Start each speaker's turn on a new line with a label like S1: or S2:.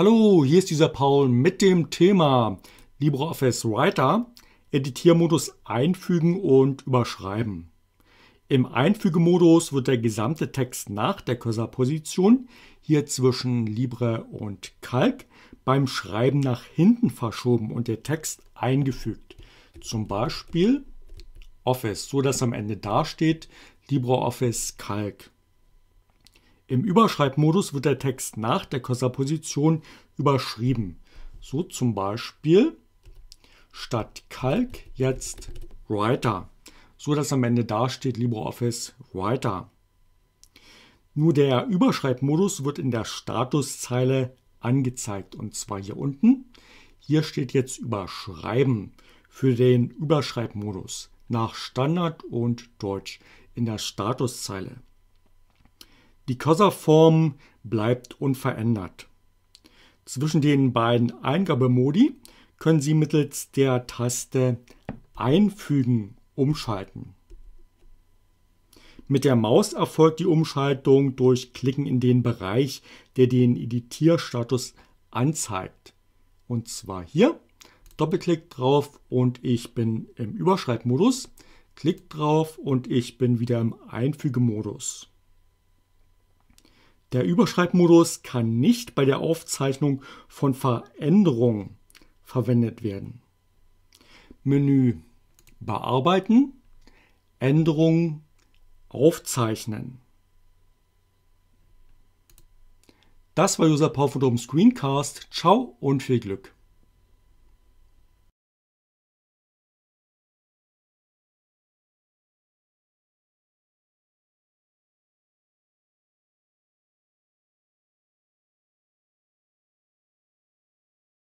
S1: Hallo, hier ist dieser Paul mit dem Thema LibreOffice Writer, Editiermodus einfügen und überschreiben. Im Einfügemodus wird der gesamte Text nach der Cursorposition hier zwischen Libre und Kalk beim Schreiben nach hinten verschoben und der Text eingefügt. Zum Beispiel Office, so dass am Ende dasteht LibreOffice Kalk. Im Überschreibmodus wird der Text nach der Cursorposition überschrieben. So zum Beispiel statt Kalk jetzt Writer, so dass am Ende da steht LibreOffice Writer. Nur der Überschreibmodus wird in der Statuszeile angezeigt und zwar hier unten. Hier steht jetzt Überschreiben für den Überschreibmodus nach Standard und Deutsch in der Statuszeile. Die Cursor-Form bleibt unverändert. Zwischen den beiden Eingabemodi können Sie mittels der Taste Einfügen umschalten. Mit der Maus erfolgt die Umschaltung durch Klicken in den Bereich, der den Editierstatus anzeigt. Und zwar hier. Doppelklick drauf und ich bin im Überschreibmodus. Klick drauf und ich bin wieder im Einfügemodus. Der Überschreibmodus kann nicht bei der Aufzeichnung von Veränderungen verwendet werden. Menü Bearbeiten, Änderungen aufzeichnen. Das war User Power Screencast. Ciao und viel Glück.